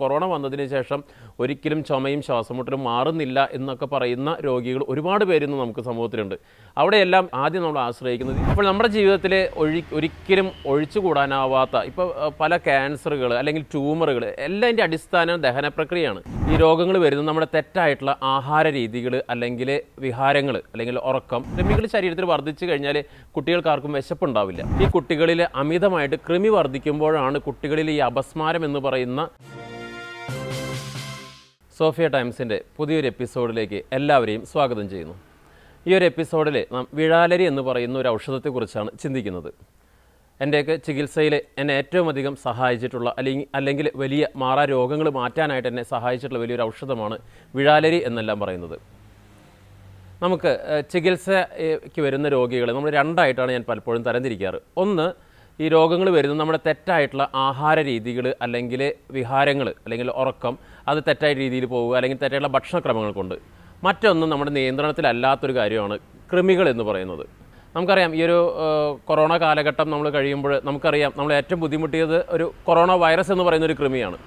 corona വന്നതിന് ശേഷം ഒരിക്കലും ചുമയും ശ്വാസമുട്ടലും മാറുന്നില്ല എന്നൊക്കെ പറയുന്ന രോഗികൾ ഒരുപാട് പേരിന്ന് നമുക്ക് സമൂഹത്തിലുണ്ട് അവിടെയെല്ലാം ആദ്യം നമ്മൾ ആശ്രയിക്കുന്നത് അപ്പോൾ നമ്മുടെ ജീവിതത്തിൽ ഒഴി ഒരിക്കലും ഒഴിച്ചുകൂടാനാവാത്ത ഇപ്പോൾ പല ക്യാൻസറുകൾ അല്ലെങ്കിൽ ട്യൂമറുകൾ എല്ലാം അതിൻ്റെ അടിസ്ഥാനം ദഹന പ്രക്രിയയാണ് ഈ രോഗങ്ങൾ വരുന്നത് നമ്മുടെ തെറ്റായിട്ടുള്ള ആഹാര രീതികൾ അല്ലെങ്കിൽ വിഹാരങ്ങൾ അല്ലെങ്കിൽ ഉറക്കം കൃമികൾ ശരീരത്തിൽ വർദ്ധിച്ചു കഴിഞ്ഞാൽ കുട്ടികൾക്കാർക്കും വിശപ്പുണ്ടാവില്ല ഈ കുട്ടികളിൽ അമിതമായിട്ട് കൃമി വർദ്ധിക്കുമ്പോഴാണ് കുട്ടികളിൽ ഈ അപസ്മാരം എന്ന് പറയുന്ന സോഫിയ ടൈംസിൻ്റെ പുതിയൊരു എപ്പിസോഡിലേക്ക് എല്ലാവരെയും സ്വാഗതം ചെയ്യുന്നു ഈ ഒരു എപ്പിസോഡിൽ നാം വിഴാലരി എന്ന് പറയുന്ന ഒരു ഔഷധത്തെക്കുറിച്ചാണ് ചിന്തിക്കുന്നത് എൻ്റെയൊക്കെ ചികിത്സയിൽ എന്നെ ഏറ്റവും അധികം സഹായിച്ചിട്ടുള്ള അല്ലെങ്കിൽ അല്ലെങ്കിൽ വലിയ മാറാ രോഗങ്ങൾ മാറ്റാനായിട്ട് എന്നെ സഹായിച്ചിട്ടുള്ള വലിയൊരു ഔഷധമാണ് വിഴാലരി എന്നെല്ലാം പറയുന്നത് നമുക്ക് ചികിത്സയ്ക്ക് വരുന്ന രോഗികളെ നമ്മൾ രണ്ടായിട്ടാണ് ഞാൻ പലപ്പോഴും തരംതിരിക്കാറ് ഒന്ന് ഈ രോഗങ്ങൾ വരുന്നത് നമ്മുടെ തെറ്റായിട്ടുള്ള ആഹാര രീതികൾ അല്ലെങ്കിൽ വിഹാരങ്ങൾ അല്ലെങ്കിൽ ഉറക്കം അത് തെറ്റായ രീതിയിൽ പോവുക അല്ലെങ്കിൽ തെറ്റായിട്ടുള്ള ഭക്ഷണക്രമങ്ങൾ കൊണ്ട് മറ്റൊന്നും നമ്മുടെ നിയന്ത്രണത്തിലല്ലാത്തൊരു കാര്യമാണ് കൃമികൾ എന്ന് പറയുന്നത് നമുക്കറിയാം ഈ ഒരു കൊറോണ കാലഘട്ടം നമ്മൾ കഴിയുമ്പോൾ നമുക്കറിയാം നമ്മൾ ഏറ്റവും ബുദ്ധിമുട്ടിയത് ഒരു കൊറോണ വൈറസ് എന്ന് പറയുന്ന ഒരു കൃമിയാണ്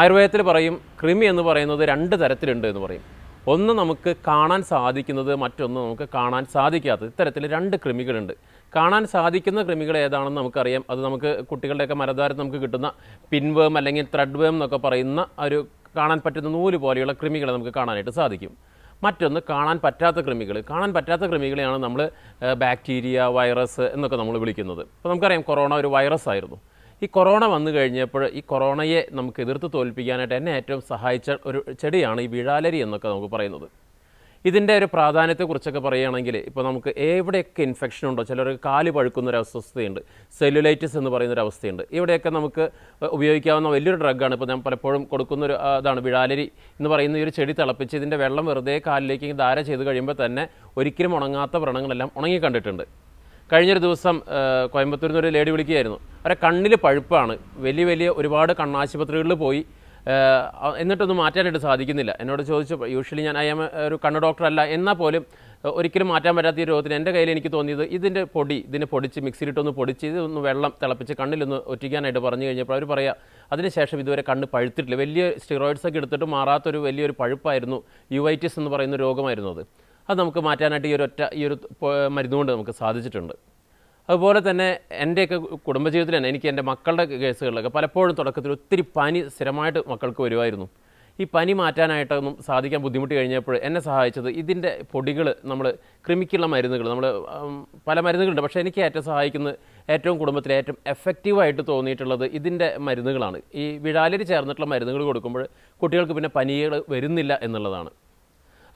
ആയുർവേദത്തിൽ പറയും കൃമി എന്ന് പറയുന്നത് രണ്ട് തരത്തിലുണ്ട് എന്ന് പറയും ഒന്ന് നമുക്ക് കാണാൻ സാധിക്കുന്നത് മറ്റൊന്ന് നമുക്ക് കാണാൻ സാധിക്കാത്തത് ഇത്തരത്തിൽ രണ്ട് കൃമികളുണ്ട് കാണാൻ സാധിക്കുന്ന കൃമികൾ ഏതാണെന്ന് നമുക്കറിയാം അത് നമുക്ക് കുട്ടികളുടെയൊക്കെ മലദ്വാരത്ത് നമുക്ക് കിട്ടുന്ന പിൻവേം അല്ലെങ്കിൽ ത്രെഡ് വേം എന്നൊക്കെ പറയുന്ന ഒരു കാണാൻ പറ്റുന്ന നൂല് പോലെയുള്ള കൃമികളെ നമുക്ക് കാണാനായിട്ട് സാധിക്കും മറ്റൊന്ന് കാണാൻ പറ്റാത്ത കൃമികൾ കാണാൻ പറ്റാത്ത കൃമികളെയാണ് നമ്മൾ ബാക്ടീരിയ വൈറസ് എന്നൊക്കെ നമ്മൾ വിളിക്കുന്നത് അപ്പോൾ നമുക്കറിയാം കൊറോണ ഒരു വൈറസ് ആയിരുന്നു ഈ കൊറോണ വന്നു കഴിഞ്ഞപ്പോൾ ഈ കൊറോണയെ നമുക്ക് എതിർത്ത് തോൽപ്പിക്കാനായിട്ട് എന്നെ ഏറ്റവും സഹായിച്ച ഒരു ചെടിയാണ് ഈ വിഴാലരി എന്നൊക്കെ നമുക്ക് പറയുന്നത് ഇതിൻ്റെ ഒരു പ്രാധാന്യത്തെക്കുറിച്ചൊക്കെ പറയുകയാണെങ്കിൽ ഇപ്പോൾ നമുക്ക് എവിടെയൊക്കെ ഇൻഫെക്ഷൻ ഉണ്ടോ ചിലർക്ക് കാല് പഴുക്കുന്ന ഒരു അസ്വസ്ഥതയുണ്ട് സെല്ലുലൈറ്റിസ് എന്ന് പറയുന്ന ഒരു അവസ്ഥയുണ്ട് ഇവിടെയൊക്കെ നമുക്ക് ഉപയോഗിക്കാവുന്ന വലിയൊരു ഡ്രഗാണ് ഇപ്പോൾ ഞാൻ പലപ്പോഴും കൊടുക്കുന്ന ഇതാണ് വിഴാലരി എന്ന് പറയുന്ന ഈ ഒരു ചെടി തിളപ്പിച്ച് ഇതിൻ്റെ വെള്ളം വെറുതെ കാലിലേക്ക് ധാര ചെയ്ത് കഴിയുമ്പോൾ തന്നെ ഒരിക്കലും ഉണങ്ങാത്ത വ്രണങ്ങളെല്ലാം ഉണങ്ങി കണ്ടിട്ടുണ്ട് കഴിഞ്ഞൊരു ദിവസം കോയമ്പത്തൂരിൽ നിന്നൊരു ലേഡി വിളിക്കുകയായിരുന്നു അവരെ കണ്ണിൽ പഴുപ്പാണ് വലിയ വലിയ ഒരുപാട് കണ്ണാശുപത്രികളിൽ പോയി എന്നിട്ടൊന്നും മാറ്റാനായിട്ട് സാധിക്കുന്നില്ല എന്നോട് ചോദിച്ചു യൂഷ്വലി ഞാൻ ഐ എം ഒരു കണ്ണ് ഡോക്ടറല്ല എന്നാൽ പോലും ഒരിക്കലും മാറ്റാൻ പറ്റാത്ത ഈ രോഗത്തിന് എൻ്റെ കയ്യിൽ എനിക്ക് തോന്നിയത് ഇതിൻ്റെ പൊടി ഇതിനെ പൊടിച്ച് മിക്സിയിലിട്ടൊന്ന് പൊടിച്ച് ഇതൊന്ന് വെള്ളം തിളപ്പിച്ച് കണ്ണിലൊന്ന് ഒറ്റിക്കാനായിട്ട് പറഞ്ഞു കഴിഞ്ഞപ്പോൾ അവർ പറയാം അതിനുശേഷം ഇതുവരെ കണ്ണ് പഴുത്തിട്ടില്ല വലിയ സ്റ്റിറോയിഡ്സൊക്കെ ഒക്കെ എടുത്തിട്ട് മാറാത്തൊരു വലിയൊരു പഴുപ്പായിരുന്നു യുവൈറ്റിസ് എന്ന് പറയുന്ന രോഗമായിരുന്നു അത് അത് നമുക്ക് മാറ്റാനായിട്ട് ഈ ഒരു ഒറ്റ ഈ ഒരു മരുന്നുകൊണ്ട് നമുക്ക് സാധിച്ചിട്ടുണ്ട് അതുപോലെ തന്നെ എൻ്റെയൊക്കെ കുടുംബജീവിതത്തിൽ തന്നെ എനിക്ക് എൻ്റെ മക്കളുടെ കേസുകളിലൊക്കെ പലപ്പോഴും തുടക്കത്തിൽ ഒത്തിരി പനി സ്ഥിരമായിട്ട് മക്കൾക്ക് വരുമായിരുന്നു ഈ പനി മാറ്റാനായിട്ടൊന്നും സാധിക്കാൻ ബുദ്ധിമുട്ട് കഴിഞ്ഞപ്പോൾ എന്നെ സഹായിച്ചത് ഇതിൻ്റെ പൊടികൾ നമ്മൾ ക്രിമിക്കുള്ള മരുന്നുകൾ നമ്മൾ പല മരുന്നുകളുണ്ട് പക്ഷേ എനിക്ക് ഏറ്റവും സഹായിക്കുന്നത് ഏറ്റവും കുടുംബത്തിലെ ഏറ്റവും എഫക്റ്റീവായിട്ട് തോന്നിയിട്ടുള്ളത് ഇതിൻ്റെ മരുന്നുകളാണ് ഈ വിഴാലിൽ ചേർന്നിട്ടുള്ള മരുന്നുകൾ കൊടുക്കുമ്പോൾ കുട്ടികൾക്ക് പിന്നെ പനികൾ വരുന്നില്ല എന്നുള്ളതാണ്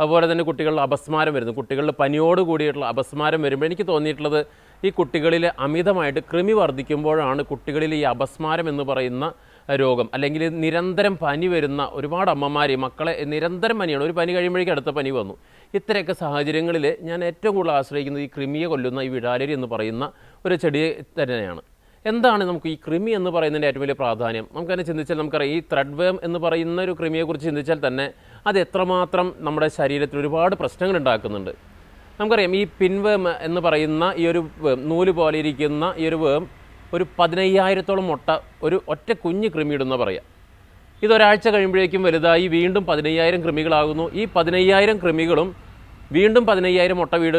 അതുപോലെ തന്നെ കുട്ടികളിൽ അപസ്മാരം വരുന്നു കുട്ടികളിൽ പനിയോട് കൂടിയിട്ടുള്ള അപസ്മാരം വരുമ്പോൾ എനിക്ക് തോന്നിയിട്ടുള്ളത് ഈ കുട്ടികളിൽ അമിതമായിട്ട് കൃമി വർദ്ധിക്കുമ്പോഴാണ് കുട്ടികളിൽ ഈ അപസ്മാരം എന്ന് പറയുന്ന രോഗം അല്ലെങ്കിൽ നിരന്തരം പനി വരുന്ന ഒരുപാട് അമ്മമാർ മക്കളെ നിരന്തരം പനിയാണ് ഒരു പനി കഴിയുമ്പോഴേക്കും അടുത്ത പനി വന്നു ഇത്രയൊക്കെ സാഹചര്യങ്ങളിൽ ഞാൻ ഏറ്റവും കൂടുതൽ ആശ്രയിക്കുന്നത് ഈ കൃമിയെ കൊല്ലുന്ന ഈ വിടാലരി എന്ന് പറയുന്ന ഒരു ചെടി തന്നെയാണ് എന്താണ് നമുക്ക് ഈ കൃമി എന്ന് പറയുന്നതിൻ്റെ ഏറ്റവും വലിയ പ്രാധാന്യം നമുക്കതിനെ ചിന്തിച്ചാൽ നമുക്കറിയാം ഈ ത്രെഡ് വേം എന്ന് പറയുന്ന ഒരു കൃമിയെക്കുറിച്ച് ചിന്തിച്ചാൽ തന്നെ അത് എത്രമാത്രം നമ്മുടെ ശരീരത്തിൽ ഒരുപാട് പ്രശ്നങ്ങൾ ഉണ്ടാക്കുന്നുണ്ട് നമുക്കറിയാം ഈ പിൻവേം എന്ന് പറയുന്ന ഈ ഒരു നൂല് പോലെ ഇരിക്കുന്ന ഈ ഒരു വേം ഒരു പതിനയ്യായിരത്തോളം മുട്ട ഒരു ഒറ്റ കുഞ്ഞ് കൃമിയിടുന്ന പറയാം ഇതൊരാഴ്ച കഴിയുമ്പോഴേക്കും വലുതായി വീണ്ടും പതിനയ്യായിരം കൃമികളാകുന്നു ഈ പതിനയ്യായിരം കൃമികളും വീണ്ടും പതിനയ്യായിരം മുട്ട വീട്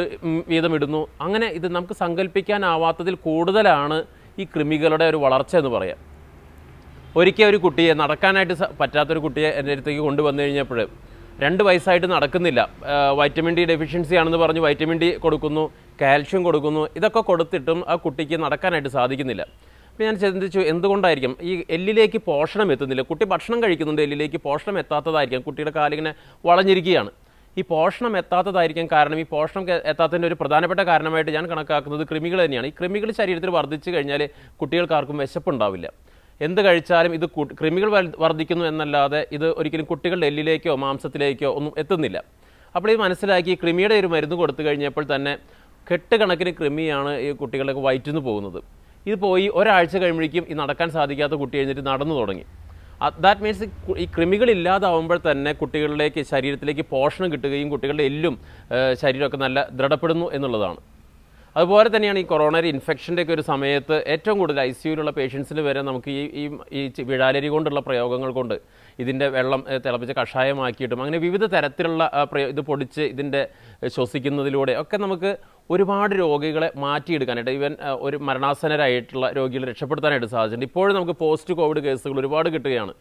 വീതമിടുന്നു ഇടുന്നു അങ്ങനെ ഇത് നമുക്ക് സങ്കല്പിക്കാനാവാത്തതിൽ കൂടുതലാണ് ഈ കൃമികളുടെ ഒരു വളർച്ച എന്ന് പറയാം ഒരിക്കൽ ഒരു കുട്ടിയെ നടക്കാനായിട്ട് പറ്റാത്തൊരു കുട്ടിയെ എൻ്റെ അടുത്തേക്ക് കൊണ്ടുവന്നു കഴിഞ്ഞപ്പോൾ രണ്ട് വയസ്സായിട്ട് നടക്കുന്നില്ല വൈറ്റമിൻ ഡി ഡെഫിഷ്യൻസി ആണെന്ന് പറഞ്ഞ് വൈറ്റമിൻ ഡി കൊടുക്കുന്നു കാൽഷ്യം കൊടുക്കുന്നു ഇതൊക്കെ കൊടുത്തിട്ടും ആ കുട്ടിക്ക് നടക്കാനായിട്ട് സാധിക്കുന്നില്ല അപ്പോൾ ഞാൻ ചിന്തിച്ചു എന്തുകൊണ്ടായിരിക്കും ഈ എല്ലിലേക്ക് പോഷണം എത്തുന്നില്ല കുട്ടി ഭക്ഷണം കഴിക്കുന്നുണ്ട് എല്ലിലേക്ക് പോഷണം എത്താത്തതായിരിക്കാം കുട്ടിയുടെ കാലിങ്ങനെ വളഞ്ഞിരിക്കുകയാണ് ഈ പോഷണം എത്താത്തതായിരിക്കാം കാരണം ഈ പോഷണം എത്താത്തതിൻ്റെ ഒരു പ്രധാനപ്പെട്ട കാരണമായിട്ട് ഞാൻ കണക്കാക്കുന്നത് കൃമികൾ തന്നെയാണ് ഈ കൃമികൾ ശരീരത്തിൽ വർദ്ധിച്ചു കഴിഞ്ഞാൽ കുട്ടികൾക്കാർക്കും വിശപ്പുണ്ടാവില്ല എന്ത് കഴിച്ചാലും ഇത് കൃമികൾ വർദ്ധിക്കുന്നു എന്നല്ലാതെ ഇത് ഒരിക്കലും കുട്ടികളുടെ എല്ലിലേക്കോ മാംസത്തിലേക്കോ ഒന്നും എത്തുന്നില്ല അപ്പോൾ ഇത് മനസ്സിലാക്കി കൃമിയുടെ ഒരു മരുന്ന് കൊടുത്തു കഴിഞ്ഞപ്പോൾ തന്നെ കെട്ടുകണക്കിന് കൃമിയാണ് ഈ കുട്ടികളുടെ വയറ്റിൽ നിന്ന് പോകുന്നത് ഇത് പോയി ഒരാഴ്ച കഴിയുമ്പോഴേക്കും ഈ നടക്കാൻ സാധിക്കാത്ത കുട്ടി കഴിഞ്ഞിട്ട് നടന്നു തുടങ്ങി ദാറ്റ് മീൻസ് ഈ കൃമികൾ ഇല്ലാതാവുമ്പോൾ തന്നെ കുട്ടികളിലേക്ക് ശരീരത്തിലേക്ക് പോഷണം കിട്ടുകയും കുട്ടികളുടെ എല്ലും ശരീരമൊക്കെ നല്ല ദൃഢപ്പെടുന്നു എന്നുള്ളതാണ് അതുപോലെ തന്നെയാണ് ഈ കൊറോണ ഇൻഫെക്ഷൻ്റെ ഒക്കെ ഒരു സമയത്ത് ഏറ്റവും കൂടുതൽ ഐ സിയുയിലുള്ള പേഷ്യൻസിന് വരെ നമുക്ക് ഈ ഈ വിഴാലരി കൊണ്ടുള്ള പ്രയോഗങ്ങൾ കൊണ്ട് ഇതിൻ്റെ വെള്ളം തിളപ്പിച്ച് കഷായമാക്കിയിട്ടും അങ്ങനെ വിവിധ തരത്തിലുള്ള ഇത് പൊടിച്ച് ഇതിൻ്റെ ശ്വസിക്കുന്നതിലൂടെ ഒക്കെ നമുക്ക് ഒരുപാട് രോഗികളെ മാറ്റിയെടുക്കാനായിട്ട് ഈവൻ ഒരു മരണാസനരായിട്ടുള്ള രോഗികളെ രക്ഷപ്പെടുത്താനായിട്ട് സാധിച്ചിട്ടുണ്ട് ഇപ്പോഴും നമുക്ക് പോസ്റ്റ് കോവിഡ് കേസുകൾ ഒരുപാട് കിട്ടുകയാണ്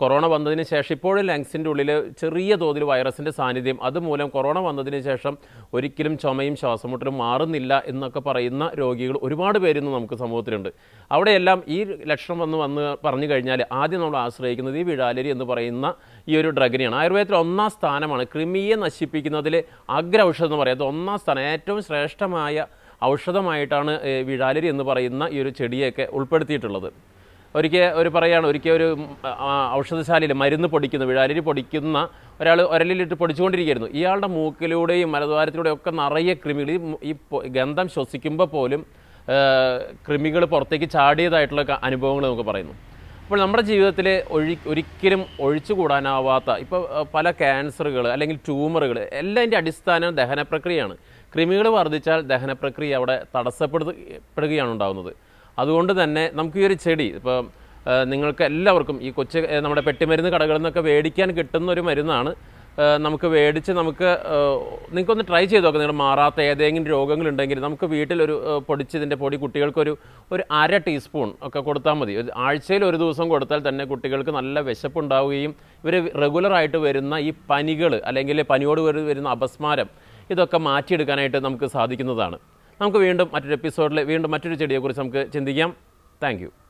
കൊറോണ വന്നതിന് ശേഷം ഇപ്പോഴും ലങ്സിൻ്റെ ഉള്ളിൽ ചെറിയ തോതിൽ വൈറസിൻ്റെ സാന്നിധ്യം അതുമൂലം കൊറോണ വന്നതിന് ശേഷം ഒരിക്കലും ചുമയും ശ്വാസമുട്ടലും മാറുന്നില്ല എന്നൊക്കെ പറയുന്ന രോഗികൾ ഒരുപാട് പേരിന്ന് നമുക്ക് സമൂഹത്തിലുണ്ട് അവിടെയെല്ലാം ഈ ലക്ഷണം വന്ന് വന്ന് പറഞ്ഞു കഴിഞ്ഞാൽ ആദ്യം നമ്മൾ ആശ്രയിക്കുന്നത് ഈ വിഴാലരി എന്ന് പറയുന്ന ഈ ഒരു ഡ്രഗിനെയാണ് ആയുർവേദത്തിൽ ഒന്നാം സ്ഥാനമാണ് ക്രിമിയെ നശിപ്പിക്കുന്നതിൽ അഗ്ര ഔഷധം എന്ന് പറയുന്നത് ഒന്നാം സ്ഥാനം ഏറ്റവും ശ്രേഷ്ഠമായ ഔഷധമായിട്ടാണ് വിഴാലരി എന്ന് പറയുന്ന ഈ ഒരു ചെടിയൊക്കെ ഉൾപ്പെടുത്തിയിട്ടുള്ളത് ഒരിക്കൽ ഒരു പറയുകയാണ് ഒരിക്കൽ ഒരു ഔഷധശാലയിൽ മരുന്ന് പൊടിക്കുന്ന വിഴാലിരി പൊടിക്കുന്ന ഒരാൾ ഒരലിലിട്ട് പൊടിച്ചുകൊണ്ടിരിക്കുകയായിരുന്നു ഇയാളുടെ മൂക്കിലൂടെയും മലദ്വാരത്തിലൂടെ ഒക്കെ നിറയെ കൃമികൾ ഈ ഗന്ധം ശ്വസിക്കുമ്പോൾ പോലും കൃമികൾ പുറത്തേക്ക് ചാടിയതായിട്ടുള്ള അനുഭവങ്ങൾ നമുക്ക് പറയുന്നു അപ്പോൾ നമ്മുടെ ജീവിതത്തിൽ ഒഴി ഒരിക്കലും ഒഴിച്ചുകൂടാനാവാത്ത ഇപ്പോൾ പല ക്യാൻസറുകൾ അല്ലെങ്കിൽ ട്യൂമറുകൾ എല്ലാം അതിൻ്റെ അടിസ്ഥാനം ദഹന പ്രക്രിയയാണ് കൃമികൾ വർദ്ധിച്ചാൽ ദഹന പ്രക്രിയ അവിടെ തടസ്സപ്പെടുത്തപ്പെടുകയാണ് ഉണ്ടാകുന്നത് അതുകൊണ്ട് തന്നെ നമുക്ക് ഈ ഒരു ചെടി ഇപ്പം നിങ്ങൾക്ക് എല്ലാവർക്കും ഈ കൊച്ചു നമ്മുടെ പെട്ടിമരുന്ന് കടകളിൽ നിന്നൊക്കെ മേടിക്കാൻ കിട്ടുന്ന ഒരു മരുന്നാണ് നമുക്ക് മേടിച്ച് നമുക്ക് നിങ്ങൾക്കൊന്ന് ട്രൈ ചെയ്ത് നോക്കാം നിങ്ങൾ മാറാത്ത ഏതെങ്കിലും രോഗങ്ങളുണ്ടെങ്കിൽ നമുക്ക് വീട്ടിലൊരു പൊടിച്ച് ഇതിൻ്റെ പൊടി കുട്ടികൾക്കൊരു ഒരു അര ടീസ്പൂൺ ഒക്കെ കൊടുത്താൽ മതി ആഴ്ചയിൽ ഒരു ദിവസം കൊടുത്താൽ തന്നെ കുട്ടികൾക്ക് നല്ല വിശപ്പുണ്ടാവുകയും ഇവർ റെഗുലറായിട്ട് വരുന്ന ഈ പനികൾ അല്ലെങ്കിൽ പനിയോട് വരുന്ന അപസ്മാരം ഇതൊക്കെ മാറ്റിയെടുക്കാനായിട്ട് നമുക്ക് സാധിക്കുന്നതാണ് നമുക്ക് വീണ്ടും മറ്റൊരു എപ്പിസോഡിൽ വീണ്ടും മറ്റൊരു ചെടിയെക്കുറിച്ച് നമുക്ക് ചിന്തിക്കാം താങ്ക്